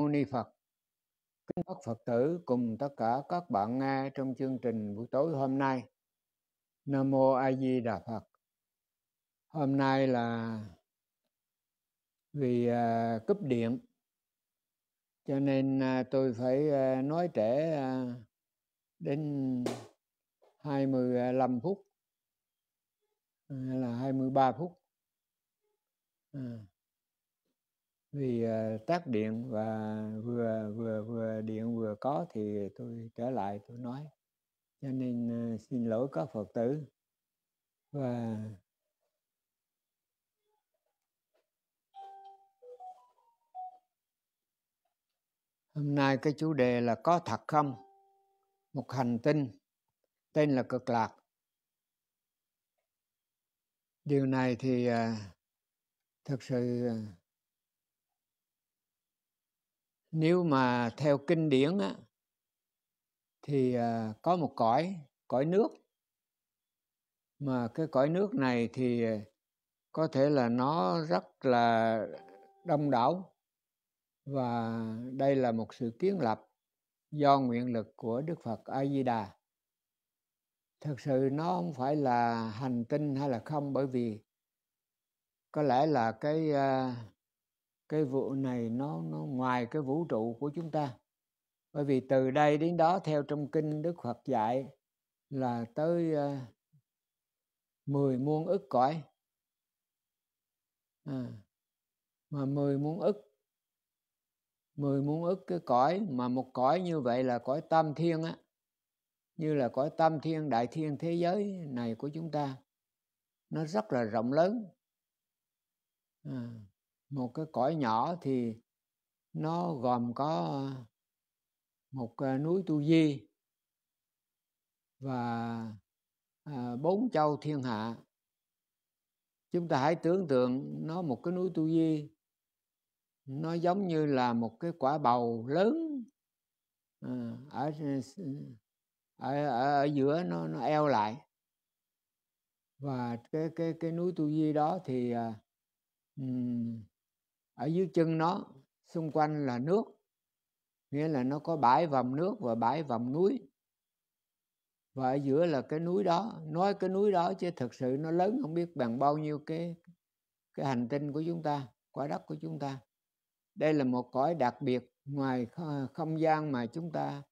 Mâu Ni Phật. Kính bác Phật tử cùng tất cả các bạn nghe trong chương trình buổi tối hôm nay. Nam Mô A Di Đà Phật. Hôm nay là vì à, cúp điện cho nên à, tôi phải à, nói trễ à, đến 25 phút hay là 23 phút. À vì, ờ, táp điện và vừa vừa vừa điện vừa có thì tôi trở lại tôi nói, cho nên, ơ, ờ, xin lỗi các Phật tử. Và Hôm nay cái chủ đề là có thật không? Một hành tinh tên là Cực Lạc. Điều này thì, à, thực sự, à nếu mà theo kinh điển á, thì à, có một cõi cõi nước mà cái cõi nước này thì có thể là nó rất là đông đảo và đây là một sự kiến lập do nguyện lực của đức phật a di đà thực sự nó không phải là hành tinh hay là không bởi vì có lẽ là cái à, cái vụ này nó nó ngoài cái vũ trụ của chúng ta bởi vì từ đây đến đó theo trong kinh đức phật dạy là tới uh, ờ, 10 muôn ức cõi à, mà 10 muôn ức 10 muôn ức cái cõi mà một cõi như vậy là cõi tam thiên á như là cõi tam thiên đại thiên thế giới này của chúng ta nó rất là rộng lớn à một cái cõi nhỏ thì nó gồm có một à, núi tu di và à, bốn châu thiên hạ chúng ta hãy tưởng tượng nó một cái núi tu di nó giống như là một cái quả bầu lớn à, ở, ở ở giữa nó nó eo lại và cái cái cái núi tu di đó thì um, ở dưới chân nó xung quanh là nước nghĩa là nó có bãi vòng nước và bãi vòng núi và ở giữa là cái núi đó nói cái núi đó chứ thực sự nó lớn không biết bằng bao nhiêu cái cái hành tinh của chúng ta quả đất của chúng ta đây là một cõi đặc biệt ngoài không gian mà chúng ta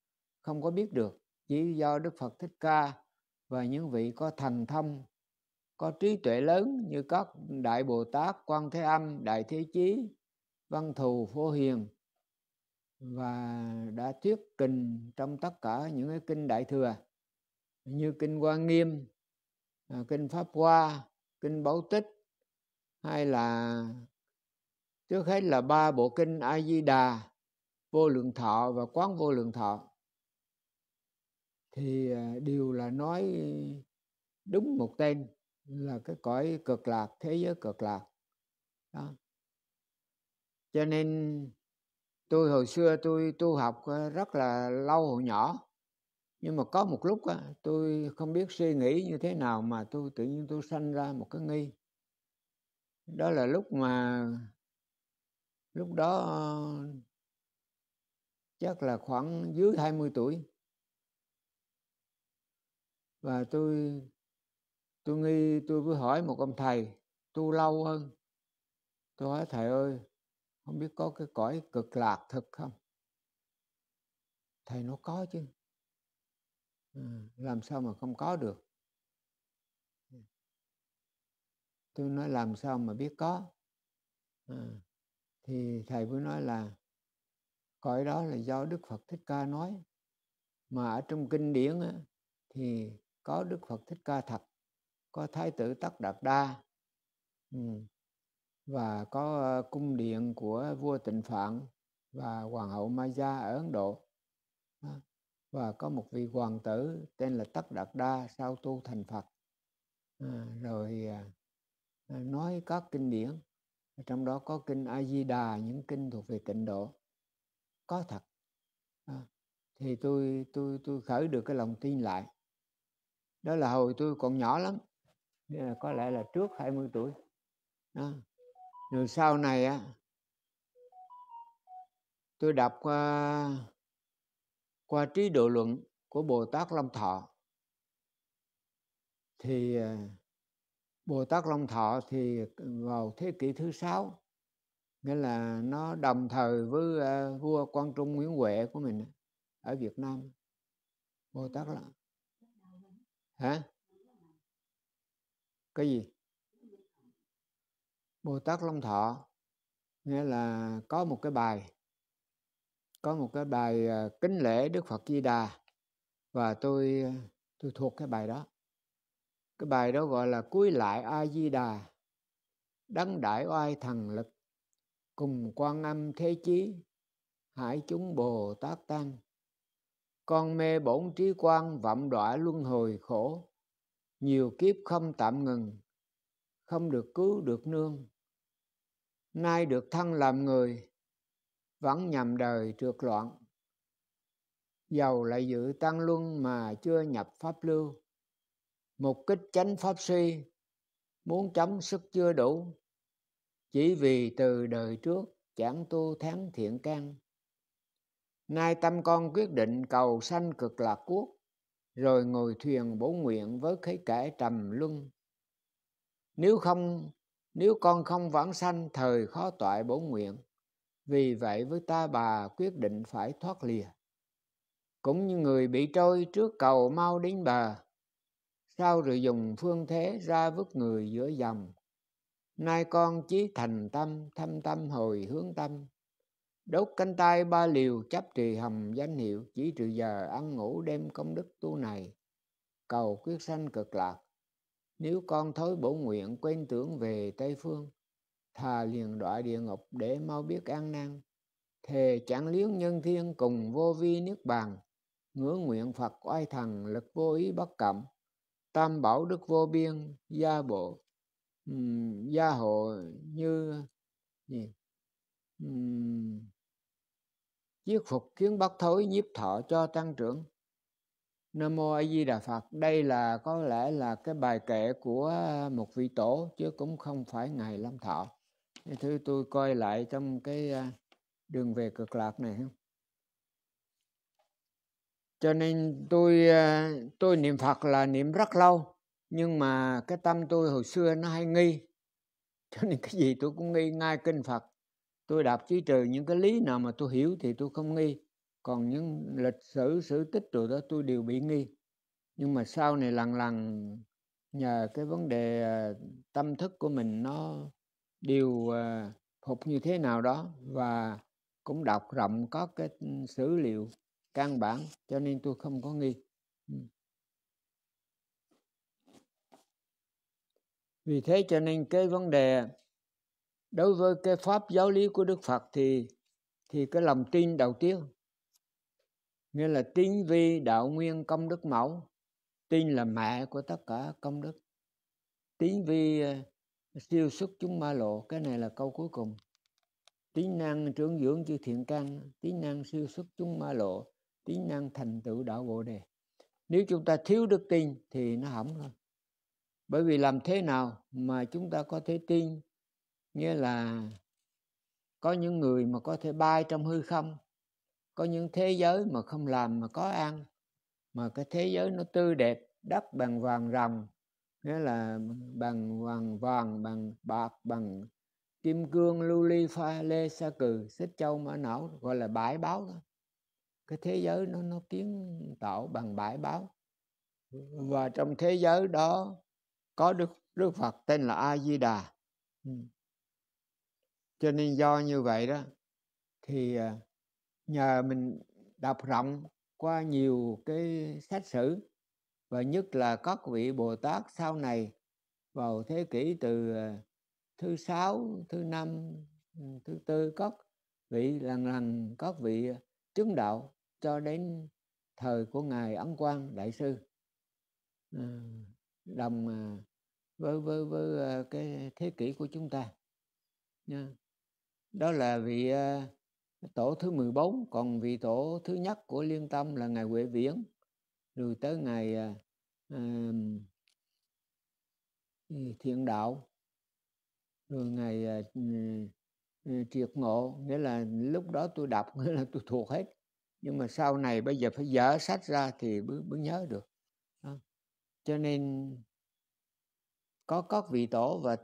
không có biết được chỉ do đức phật thích ca và những vị có thần thông có trí tuệ lớn như các đại bồ tát quan thế âm đại thế chí văn thù phổ hiền và đã thuyết trình trong tất cả những cái kinh đại thừa như kinh quan Nghiêm, à, kinh Pháp Hoa, kinh Báo Tích hay là trước hết là ba bộ kinh A Di Đà, Vô Lượng Thọ và Quán Vô Lượng Thọ thì à, đều là nói đúng một tên là cái cõi cực lạc thế giới cực lạc đó cho nên tôi hồi xưa tôi tu học ờ, rất là lâu hồi nhỏ nhưng mà có một lúc tôi không biết suy nghĩ như thế nào mà tôi tự nhiên tôi sanh ra một cái nghi đó là lúc mà lúc đó ờ, chắc là khoảng dưới 20 tuổi và tôi tôi nghi tôi cứ hỏi một ông thầy tu lâu hơn tôi hỏi thầy ơi không biết có cái cõi cực lạc thật không thầy nó có chứ ừ, làm sao mà không có được tôi nói làm sao mà biết có ừ, thì thầy mới nói là cõi đó là do đức phật thích ca nói mà ở trong kinh điển á, thì có đức phật thích ca thật có thái tử tất đạt đa ừ, và có ờ, cung điện của vua Tịnh Phạn và hoàng hậu gia ở Ấn Độ à, và có một vị hoàng tử tên là Tất Đạt Đa sau tu thành Phật à, rồi à, à nói các kinh điển trong đó có kinh A Di Đà những kinh thuộc về tịnh độ có thật à, thì tôi tôi tôi khởi được cái lòng tin lại đó là hồi tôi còn nhỏ lắm có lẽ là trước 20 tuổi à, rồi sau này á tôi đọc qua, ờ, qua trí độ luận của bồ tát long thọ thì ờ, bồ tát long thọ thì vào thế kỷ thứ sáu nghĩa là nó đồng thời với ờ, vua quang trung nguyễn huệ của mình ở việt nam bồ tát là hả cái gì Bồ Tát Long Thọ nghĩa là có một cái bài có một cái bài à, kính lễ Đức Phật Di Đà và tôi à, tôi thuộc cái bài đó cái bài đó gọi là cuối lại A Di Đà đấng đại oai thần lực cùng quan âm thế chí hải chúng Bồ Tát tăng con mê bổn trí quan vọng đọa luân hồi khổ nhiều kiếp không tạm ngừng không được cứu được nương nay được thân làm người vẫn nhầm đời trượt loạn dầu lại giữ tăng luân mà chưa nhập pháp lưu mục kích chánh pháp suy muốn chấm sức chưa đủ chỉ vì từ đời trước chẳng tu thắng thiện căn nay tâm con quyết định cầu sanh cực lạc quốc rồi ngồi thuyền bổ nguyện với khế kẻ trầm luân nếu không nếu con không vãng sanh thời khó toại bổn nguyện vì vậy với ta bà quyết định phải thoát lìa cũng như người bị trôi trước cầu mau đến bờ sau rồi dùng phương thế ra vứt người giữa dòng nay con chí thành tâm thâm tâm hồi hướng tâm đốt cánh tay ba liều chấp trì hầm danh hiệu chỉ trừ giờ ăn ngủ đêm công đức tu này cầu quyết sanh cực lạc nếu con thối bổ nguyện quên tưởng về Tây Phương, thà liền đọa địa ngục để mau biết an năng Thề chẳng liếu nhân thiên cùng vô vi niết bàn, ngưỡng nguyện Phật oai thần lực vô ý bất cẩm, tam bảo đức vô biên, gia bộ, um, gia hộ như gì? Um, chiết phục kiến bất thối nhiếp thọ cho tăng trưởng Nam Mô A Di Đà Phật đây là có lẽ là cái bài kệ của à, một vị tổ chứ cũng không phải ngài Lâm Thọ thứ tôi coi lại trong cái à, đường về cực lạc này không cho nên tôi à, tôi niệm Phật là niệm rất lâu nhưng mà cái tâm tôi hồi xưa nó hay nghi cho nên cái gì tôi cũng nghi ngay kinh Phật tôi đọc chỉ trừ những cái lý nào mà tôi hiểu thì tôi không nghi còn những lịch sử sử tích rồi đó tôi đều bị nghi nhưng mà sau này lần lần nhờ cái vấn đề à, tâm thức của mình nó đều à, phục như thế nào đó và cũng đọc rộng có cái sử liệu căn bản cho nên tôi không có nghi ừ. vì thế cho nên cái vấn đề đối với cái pháp giáo lý của đức phật thì thì cái lòng tin đầu tiên nghĩa là tín vi đạo nguyên công đức mẫu tin là mẹ của tất cả công đức tín vi ờ, siêu xuất chúng ma lộ cái này là câu cuối cùng tính năng trưởng dưỡng chư thiện căn tính năng siêu xuất chúng ma lộ tính năng thành tựu đạo bồ đề nếu chúng ta thiếu đức tin thì nó hỏng thôi bởi vì làm thế nào mà chúng ta có thể tin nghĩa là có những người mà có thể bay trong hư không có những thế giới mà không làm mà có ăn mà cái thế giới nó tươi đẹp đất bằng vàng rồng nghĩa là bằng vàng vàng bằng bạc bằng kim cương lưu ly pha lê sa cừ xích châu mã não gọi là bãi báo đó cái thế giới nó nó kiến tạo bằng bãi báo và trong thế giới đó có đức đức phật tên là a di đà ừ. cho nên do như vậy đó thì à, nhờ mình đọc rộng qua nhiều cái xét xử và nhất là các vị Bồ Tát sau này vào thế kỷ từ ờ, thứ sáu, thứ năm, ừ, thứ tư các vị lần lần các vị ờ, chứng đạo cho đến thời của ngài Ấn Quang Đại sư ờ, đồng với với với cái thế kỷ của chúng ta nha đó là vị tổ thứ 14 còn vị tổ thứ nhất của liên tâm là ngài Huệ Viễn rồi tới ngài à, thiện đạo rồi ngài à, triệt ngộ nghĩa là lúc đó tôi đọc nghĩa là tôi thuộc hết nhưng mà sau này bây giờ phải dở sách ra thì mới, mới nhớ được à. cho nên có các vị tổ và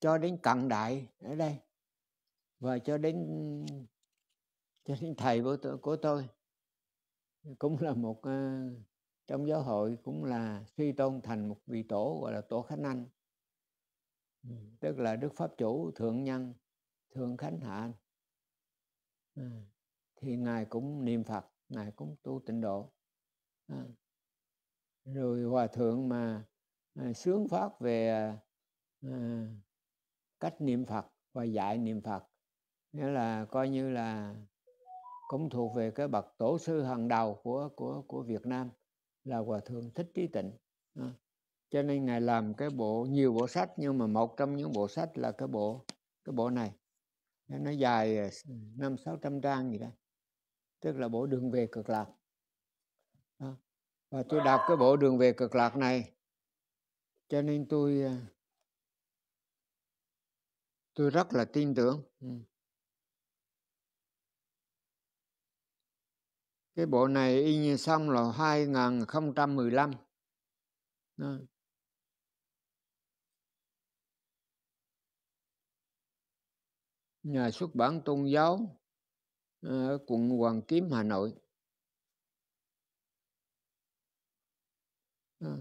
cho đến cận đại ở đây và cho đến cho nên thầy của tôi, của tôi cũng là một ờ, trong giáo hội cũng là suy tôn thành một vị tổ gọi là tổ khánh anh ừ, tức là đức pháp chủ thượng nhân thượng khánh hạ ừ, thì ngài cũng niệm phật ngài cũng tu tịnh độ ừ. rồi hòa thượng mà ờ, sướng phát về ờ, cách niệm phật và dạy niệm phật nghĩa là coi như là cũng thuộc về cái bậc tổ sư hàng đầu của của của Việt Nam là hòa thượng thích trí tịnh à. cho nên ngài làm cái bộ nhiều bộ sách nhưng mà một trong những bộ sách là cái bộ cái bộ này nó dài à, năm sáu trăm trang gì đó tức là bộ đường về cực lạc à. và tôi đọc cái bộ đường về cực lạc này cho nên tôi à, tôi rất là tin tưởng ừ. cái bộ này in xong là 2015 Đó. nhà xuất bản tôn giáo ở quận Hoàng Kiếm Hà Nội Đó.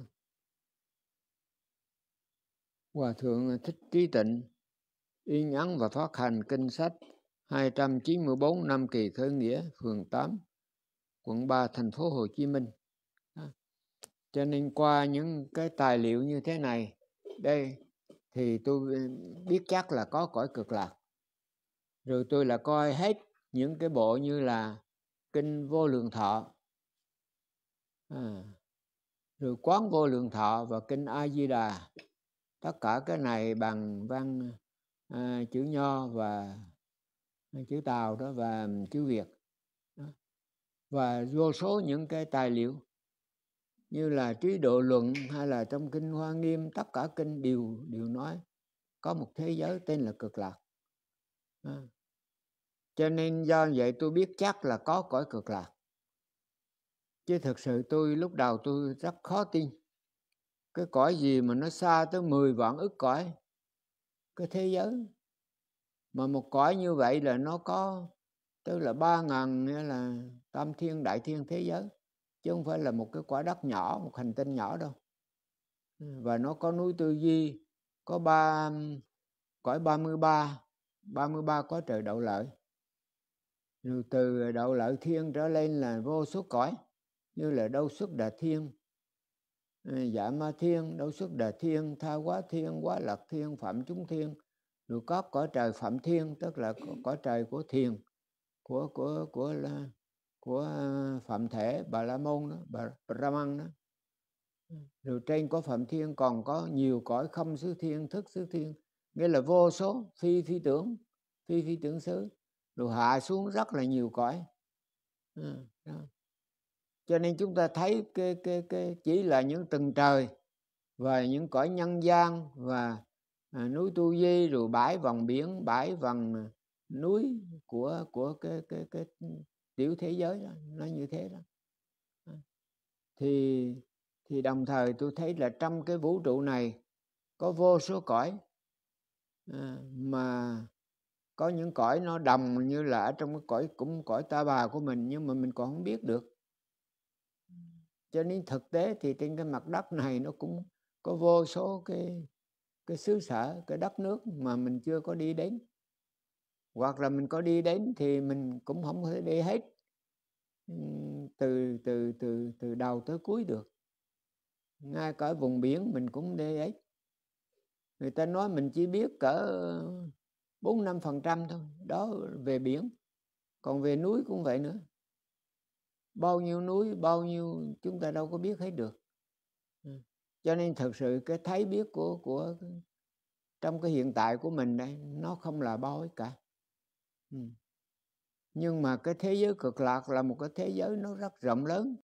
Hòa Thượng Thích Trí Tịnh in ấn và phát hành kinh sách 294 năm kỳ khởi nghĩa phường 8 quận 3 thành phố Hồ Chí Minh à, cho nên qua những cái tài liệu như thế này đây thì tôi ừ, biết chắc là có cõi cực lạc rồi tôi là coi hết những cái bộ như là kinh vô lượng thọ à, rồi quán vô lượng thọ và kinh a di đà tất cả cái này bằng văn à, chữ nho và à, chữ tàu đó và ừ, chữ việt và vô số những cái tài liệu như là trí độ luận hay là trong kinh hoa nghiêm tất cả kinh đều đều nói có một thế giới tên là cực lạc à. cho nên do vậy tôi biết chắc là có cõi cực lạc chứ thực sự tôi lúc đầu tôi rất khó tin cái cõi gì mà nó xa tới 10 vạn ức cõi cái thế giới mà một cõi như vậy là nó có tức là ba ngàn nghĩa là tam thiên đại thiên thế giới chứ không phải là một cái quả đất nhỏ một hành tinh nhỏ đâu và nó có núi tư duy có ba cõi 33 33 có trời đậu lợi rồi từ đậu lợi thiên trở lên là vô số cõi như là đâu xuất đà thiên dạ ma thiên đâu xuất đà thiên tha quá thiên quá lạc thiên phạm chúng thiên rồi có cõi trời phạm thiên tức là cõi trời của thiền của của của là của à, phạm thể bà la môn đó bà brahman đó ừ. rồi trên có phạm thiên còn có nhiều cõi không xứ thiên thức xứ thiên nghĩa là vô số phi phi tưởng phi phi tưởng xứ rồi hạ xuống rất là nhiều cõi à, cho nên chúng ta thấy cái, cái, cái chỉ là những tầng trời và những cõi nhân gian và à, núi tu di rồi bãi vòng biển bãi vòng à, núi của của cái cái cái tiểu thế giới đó nó như thế đó à, thì thì đồng thời tôi thấy là trong cái vũ trụ này có vô số cõi à, mà có những cõi nó đồng như là ở trong cái cõi cũng cõi ta bà của mình nhưng mà mình còn không biết được cho nên thực tế thì trên cái mặt đất này nó cũng có vô số cái cái xứ sở cái đất nước mà mình chưa có đi đến hoặc là mình có đi đến thì mình cũng không thể đi hết từ từ từ từ đầu tới cuối được ngay cả vùng biển mình cũng đi ấy người ta nói mình chỉ biết cỡ bốn năm phần trăm thôi đó về biển còn về núi cũng vậy nữa bao nhiêu núi bao nhiêu chúng ta đâu có biết hết được cho nên thật sự cái thấy biết của của trong cái hiện tại của mình đây nó không là bao ấy cả nhưng mà cái thế giới cực lạc là một cái thế giới nó rất rộng lớn